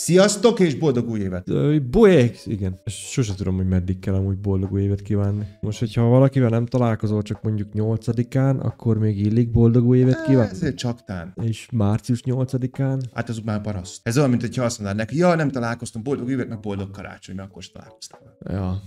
Sziasztok, és boldog új évet! Bujék! Igen. Sose tudom, hogy meddig kell amúgy boldog új évet kívánni. Most, hogyha valakivel nem találkozol csak mondjuk 8-án, akkor még illik boldog új évet kívánni? Ezért csak tán. És március 8-án? Hát az már paraszt. Ez olyan, mint hogyha azt mondanád neki, ja, nem találkoztam, boldog évet, meg boldog karácsony, mert akkor is találkoztam. Ja.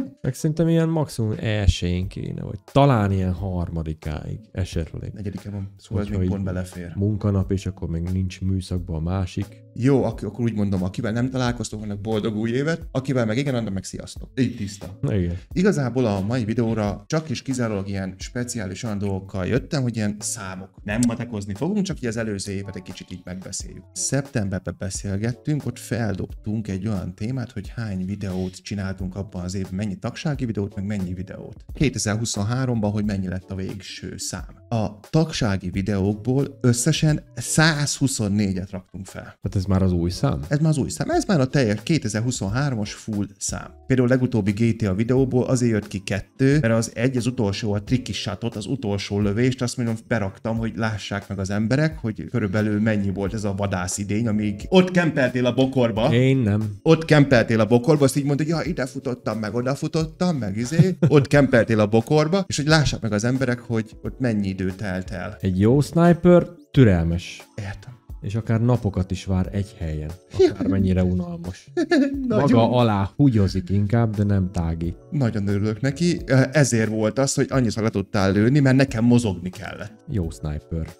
meg szerintem ilyen maximum elsőjén kéne, vagy talán ilyen harmadikáig esetleg. Negyedike van, szóval ez még pont belefér. Munkanap, és akkor még nincs műszakban a másik. Jó, akkor akkor úgy mondom, akivel nem találkoztunk, annak boldog új évet, akivel meg igen, annak meg sziasztok. Így tiszta. Igen. Igazából a mai videóra csak is kizárólag ilyen speciális olyan dolgokkal jöttem, hogy ilyen számok. Nem matekozni fogunk, csak így az előző évet egy kicsit így megbeszéljük. Szeptemberben beszélgettünk, ott feldobtunk egy olyan témát, hogy hány videót csináltunk abban az évben, mennyi tagsági videót, meg mennyi videót. 2023-ban, hogy mennyi lett a végső szám a tagsági videókból összesen 124-et raktunk fel. Hát ez már az új szám? Ez már az új szám. Ez már a teljes 2023-as full szám. Például a legutóbbi GTA videóból azért jött ki kettő, mert az egy, az utolsó, a tricky shotot, az utolsó lövést, azt mondom, beraktam, hogy lássák meg az emberek, hogy körülbelül mennyi volt ez a vadász idény, amíg ott kempeltél a bokorba. Én nem. Ott kempeltél a bokorba, azt így mondta, hogy ja, ide futottam, meg oda futottam, meg izé. ott kempeltél a bokorba, és hogy lássák meg az emberek, hogy ott mennyi idő idő telt el. Egy jó sniper türelmes. Értem. És akár napokat is vár egy helyen. mennyire unalmas. Maga alá húgyozik inkább, de nem tági. Nagyon örülök neki. Ezért volt az, hogy annyiszor le tudtál lőni, mert nekem mozogni kellett. Jó sniper.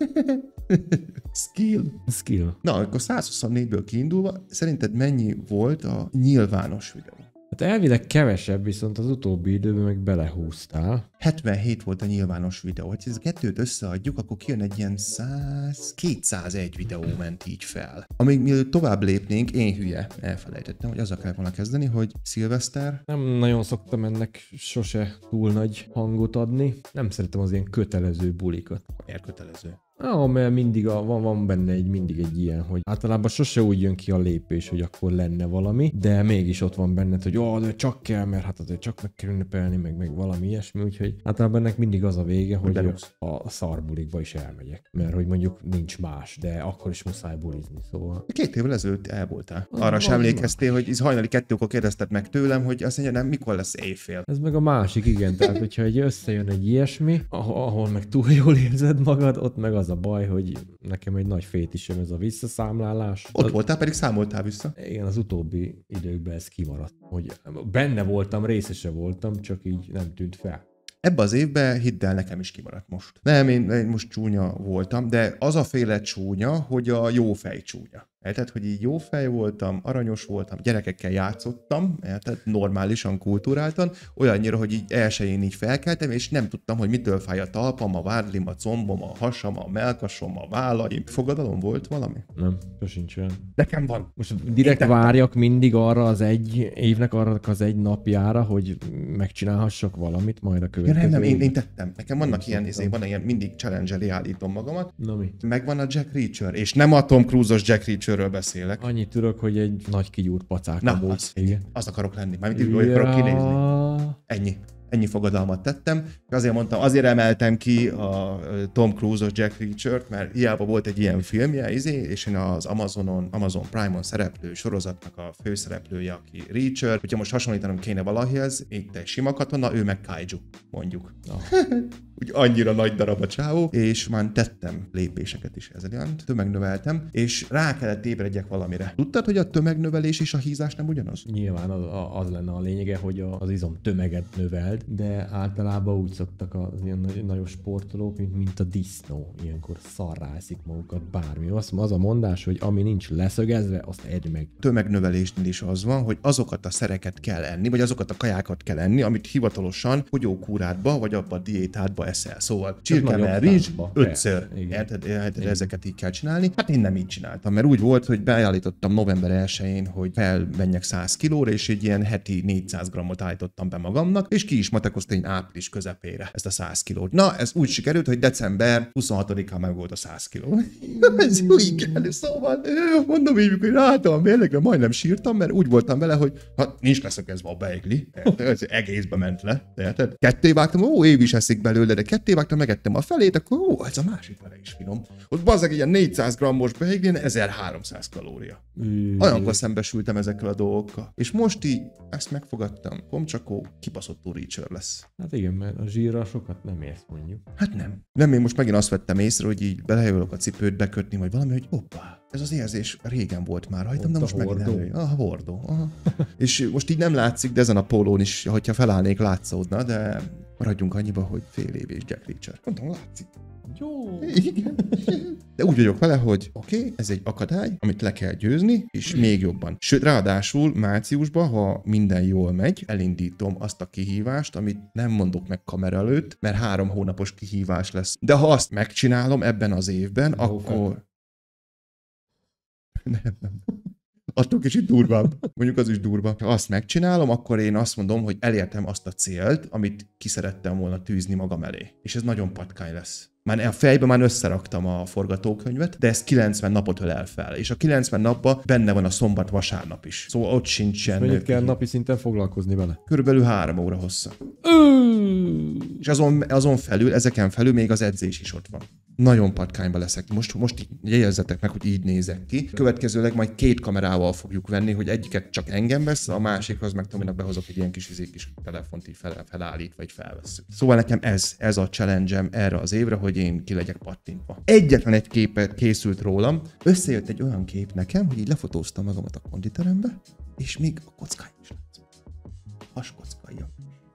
Skill. Skill. Na, akkor 124-ből kiindulva, szerinted mennyi volt a nyilvános videó? elvileg kevesebb, viszont az utóbbi időben meg belehúztál. 77 volt a nyilvános videó. Ha ezt kettőt összeadjuk, akkor kijön egy ilyen 100-201 videó ment így fel. Amíg mielőtt tovább lépnénk, én hülye, elfelejtettem, hogy azzal kell volna kezdeni, hogy szilveszter. Nem nagyon szoktam ennek sose túl nagy hangot adni. Nem szeretem az ilyen kötelező bulikat. Miért kötelező? Ja, mert mindig a, van, van benne egy, mindig egy ilyen, hogy általában sose úgy jön ki a lépés, hogy akkor lenne valami, de mégis ott van benned, hogy ó, de csak kell, mert hát azért csak meg kell ünnepelni, meg, meg valami ilyesmi, úgyhogy általában ennek mindig az a vége, hogy Belősz. a szarbulikba is elmegyek, mert hogy mondjuk nincs más, de akkor is muszáj bulizni, szóval. Két évvel ezelőtt el voltál. Arra sem emlékeztél, hogy hajnali kettőkor kérdezted meg tőlem, hogy azt mondja, nem, mikor lesz éjfél. Ez meg a másik, igen, tehát hogyha egy összejön egy ilyesmi, ahol meg túl jól érzed magad, ott meg az a baj, hogy nekem egy nagy fétisem ez a visszaszámlálás. Ott az... voltál, pedig számoltál vissza. Igen, az utóbbi időkben ez kimaradt. Hogy benne voltam, részese voltam, csak így nem tűnt fel. Ebbe az évben hidd el, nekem is kimaradt most. Nem, én, én most csúnya voltam, de az a féle csúnya, hogy a jó fej csúnya. Érted, hogy így jó fej voltam, aranyos voltam, gyerekekkel játszottam, érted, normálisan, kultúráltan, olyannyira, hogy így elsőjén így felkeltem, és nem tudtam, hogy mitől fáj a talpam, a vádlim, a combom, a hasam, a melkasom, a vállaim. Fogadalom volt valami? Nem, sosincs olyan. Nekem van. Most direkt várjak mindig arra az egy évnek, arra az egy napjára, hogy megcsinálhassak valamit majd a következő. Ja, nem, nem, én, én tettem. Nekem vannak ilyen, izé, van ilyen, mindig challenge állítom magamat. Na mi? Megvan a Jack Reacher, és nem a Tom Cruise-os Jack Reacher, sörről beszélek. Annyit tudok, hogy egy nagy kigyúrt pacák Na, Az, Igen. az akarok lenni. Mármint ja. úgy akarok kinézni. Ennyi ennyi fogadalmat tettem. Azért mondtam, azért emeltem ki a Tom Cruise-os Jack Reacher-t, mert hiába volt egy ilyen filmje, izé, és én az Amazonon, Amazon Prime-on szereplő sorozatnak a főszereplője, aki Reacher. Hogyha most hasonlítanom kéne valahihez, itt egy sima katona, ő meg Kaiju, mondjuk. No. Úgy annyira nagy darab a csávó, és már tettem lépéseket is ezzel ilyen, tömegnöveltem, és rá kellett ébredjek valamire. Tudtad, hogy a tömegnövelés és a hízás nem ugyanaz? Nyilván az, az lenne a lényege, hogy az izom tömeget növeld, de általában úgy szoktak az ilyen nagy, nagyon sportolók, mint, mint a disznó. Ilyenkor szarrászik magukat bármi. Azt az a mondás, hogy ami nincs leszögezve, azt egy meg. Tömegnövelésnél is az van, hogy azokat a szereket kell enni, vagy azokat a kajákat kell enni, amit hivatalosan fogyókúrádba, vagy abba a diétádba eszel. Szóval csirkemel rizs, ötször. Érted, hát, hát érted, ezeket így kell csinálni. Hát én nem így csináltam, mert úgy volt, hogy beállítottam november 1-én, hogy felmenjek 100 kilóra, és egy ilyen heti 400 grammot állítottam be magamnak, és ki is matekozta egy április közepére ezt a 100 kilót. Na, ez úgy sikerült, hogy december 26-án meg volt a 100 kiló. ez igen, szóval mondom így, hogy ráálltam a mérlegre, majdnem sírtam, mert úgy voltam vele, hogy hát nincs leszögezve a beigli, ez egészbe ment le, érted? Ketté vágtam, ó, év is eszik belőle, de ketté vágtam, megettem a felét, akkor ó, ez a másik vele is finom. Ott egy ilyen 400 grammos beiglin 1300 kalória. Mm. Olyankor szembesültem ezekkel a dolgokkal. És most így ezt megfogadtam, komcsakó, kibaszottul ricső sör lesz. Hát igen, mert a zsírra sokat nem érsz mondjuk. Hát nem. Nem, én most megint azt vettem észre, hogy így belejövök a cipőt bekötni, vagy valami, hogy hoppá, ez az érzés régen volt már rajtam, de most megint elő. A hordó. Aha. és most így nem látszik, de ezen a pólón is, hogyha felállnék, látszódna, de maradjunk annyiba, hogy fél év és Jack Reacher. Mondom, látszik. Jó. Igen. De úgy vagyok vele, hogy oké, okay, ez egy akadály, amit le kell győzni, és mm. még jobban. Sőt, ráadásul márciusban, ha minden jól megy, elindítom azt a kihívást, amit nem mondok meg kamera előtt, mert három hónapos kihívás lesz. De ha azt megcsinálom ebben az évben, Jó, akkor... Fel nem, nem. Attól kicsit durvább. Mondjuk az is durva. Ha azt megcsinálom, akkor én azt mondom, hogy elértem azt a célt, amit kiszerettem volna tűzni magam elé. És ez nagyon patkány lesz. Már a fejbe, már összeraktam a forgatókönyvet, de ez 90 napot ölel fel. És a 90 napban benne van a szombat vasárnap is. Szóval ott sincsen. Mennyit kell napi szinten foglalkozni vele? Körülbelül három óra hossza. és azon, azon felül, ezeken felül még az edzés is ott van nagyon patkányba leszek. Most, most jegyezzetek meg, hogy így nézek ki. Következőleg majd két kamerával fogjuk venni, hogy egyiket csak engem vesz, a másikhoz meg Tominak behozok egy ilyen kis izék kis telefont így fel, felállít vagy felvesszük. Szóval nekem ez, ez a challenge erre az évre, hogy én ki legyek pattintva. Egyetlen egy képet készült rólam, összejött egy olyan kép nekem, hogy így lefotóztam magamat a konditerembe, és még a kockány is látszott. Haskockája.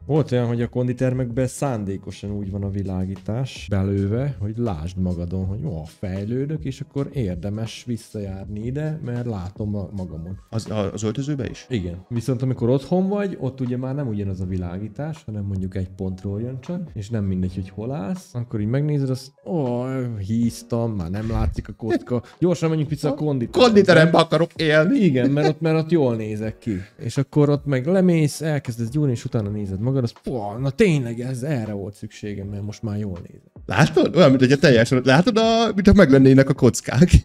Volt olyan, hogy a konditermekben szándékosan úgy van a világítás belőve, hogy lásd magadon, hogy jó, fejlődök, és akkor érdemes visszajárni ide, mert látom magamon. Az, az öltözőbe is? Igen. Viszont amikor otthon vagy, ott ugye már nem ugyanaz a világítás, hanem mondjuk egy pontról jön csak, és nem mindegy, hogy hol állsz, akkor így megnézed azt, ó, oh, híztam, már nem látszik a kocka, gyorsan menjünk vissza a konditerembe. Konditerembe akarok élni. Igen, mert ott, mert ott jól nézek ki. És akkor ott meg lemész, elkezdesz gyúrni, és utána nézed magad magad, az pó, na tényleg ez erre volt szükségem, mert most már jól nézek. Látod? Olyan, mint hogy a teljes, látod, a, mintha lennének a kockák.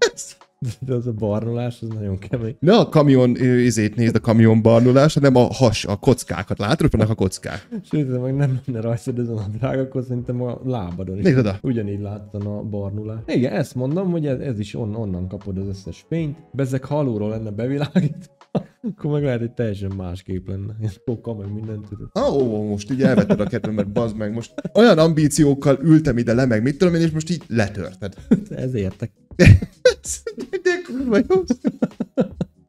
De az a barnulás, az nagyon kemény. Ne a kamion izét nézd, a kamion barnulás, hanem a has, a kockákat. Látod, hogy a kockák? Sőt, meg nem lenne rajzod ezen a drág, akkor szerintem a lábadon is. Nézd oda. Ugyanígy láttam a barnulást. Igen, ezt mondom, hogy ez, ez is on, onnan kapod az összes fényt. Bezek halóról lenne bevilágítva. Akkor meg lehet, hogy teljesen más kép lenne. Ilyen toka, meg mindent tudod. Ah, ó, most így elvetted a kedvem, mert bazd meg, most olyan ambíciókkal ültem ide le, meg mit tudom én, és most így letörted. Ez értek. De, kurva jó.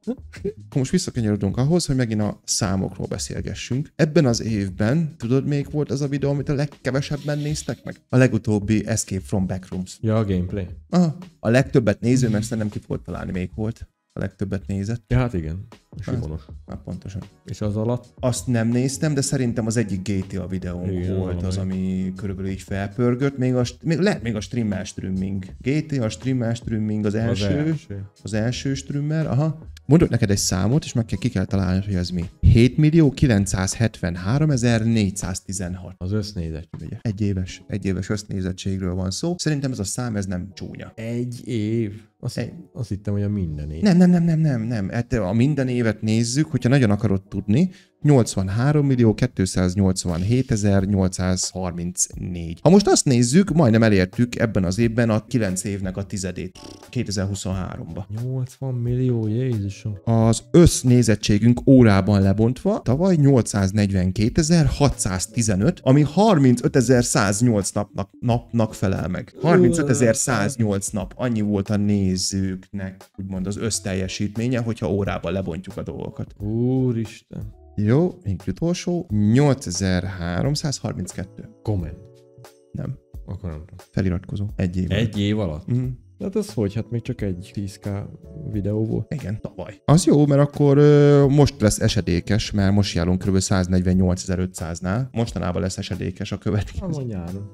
Akkor most visszakanyarodunk ahhoz, hogy megint a számokról beszélgessünk. Ebben az évben, tudod, még volt az a videó, amit a legkevesebben néztek meg? A legutóbbi Escape from Backrooms. Ja, a gameplay. Aha. A legtöbbet néző, mert szerintem ki volt találni, még volt a legtöbbet nézett. Ja, hát igen, Simonos. Hát pontosan. És az alatt? Azt nem néztem, de szerintem az egyik GTA videón igen, volt az, ami körülbelül így felpörgött. Még a, még, le, még a streammel streaming. GTA, streammel streaming az első. Az első, az első streamer, aha. Mondok neked egy számot, és meg kell, ki kell találni, hogy ez mi. 7 millió 973 416. Az össznézet. Ugye? Egy éves, egy éves össznézettségről van szó. Szerintem ez a szám, ez nem csúnya. Egy év. Azt, egy... azt hittem, hogy a minden év. Nem, nem, nem, nem, nem, nem. Hát a minden évet nézzük, hogyha nagyon akarod tudni, 83 millió 287 834. Ha most azt nézzük, majdnem elértük ebben az évben a 9 évnek a tizedét, 2023-ba. 80 millió, Jézusom. Az össznézettségünk órában lebontva tavaly 842.615, ami 35.108 napnak, napnak felel meg. 35.108 nap, annyi volt a néz nézőknek úgymond az összteljesítménye, hogyha órában lebontjuk a dolgokat. Úristen. Jó, még utolsó. 8332. Komment. Nem. Akkor nem tudom. Feliratkozó. Egy év. Egy év alatt? Mm. Hát ez hogy? Hát még csak egy 10k videó volt. Igen, tavaly. Az jó, mert akkor ö, most lesz esedékes, mert most járunk kb. 148.500-nál. Mostanában lesz esedékes a következő. Amon hát nyáron.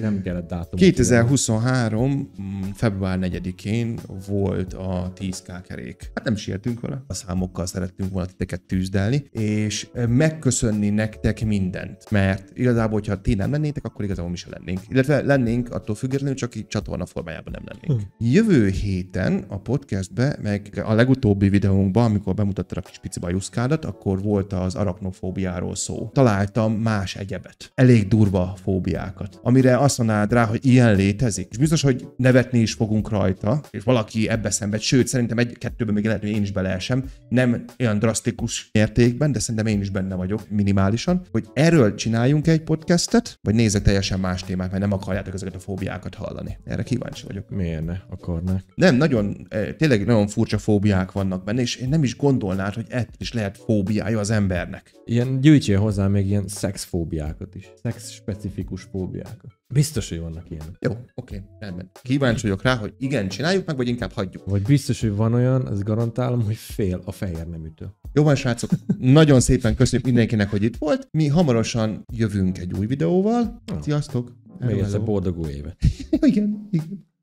Nem kellett dátum. 2023. Mm, február 4-én volt a 10K kerék. Hát nem sértünk vele, a számokkal szerettünk volna titeket tűzdelni, és megköszönni nektek mindent, mert igazából, hogyha ti nem lennétek, akkor igazából mi se lennénk. Illetve lennénk attól függetlenül, csak így csatorna formájában nem lennénk. Hm. Jövő héten a podcastbe, meg a legutóbbi videónkban, amikor bemutattad a kis pici bajuszkádat, akkor volt az arachnofóbiáról szó. Találtam más egyebet. Elég durva fóbiákat, amire azt mondanád rá, hogy ilyen létezik, és biztos, hogy nevetni is fogunk rajta, és valaki ebbe szenved, sőt, szerintem egy-kettőben még lehet, hogy én is beleesem, nem olyan drasztikus mértékben, de szerintem én is benne vagyok minimálisan, hogy erről csináljunk egy podcastet, vagy nézek teljesen más témát, mert nem akarjátok ezeket a fóbiákat hallani. Erre kíváncsi vagyok. Miért ne akarnák? Nem, nagyon, eh, tényleg nagyon furcsa fóbiák vannak benne, és én nem is gondolnád, hogy ettől is lehet fóbiája az embernek. Ilyen gyűjtsél hozzá még ilyen szexfóbiákat is, specifikus fóbiákat. Biztos, hogy vannak ilyen. Jó, oké, rendben. Kíváncsi vagyok rá, hogy igen, csináljuk meg, vagy inkább hagyjuk. Vagy biztos, hogy van olyan, az garantálom, hogy fél a fehér nem Jó van, srácok, nagyon szépen köszönjük mindenkinek, hogy itt volt. Mi hamarosan jövünk egy új videóval. Sziasztok! Még a boldog új éve. igen, igen.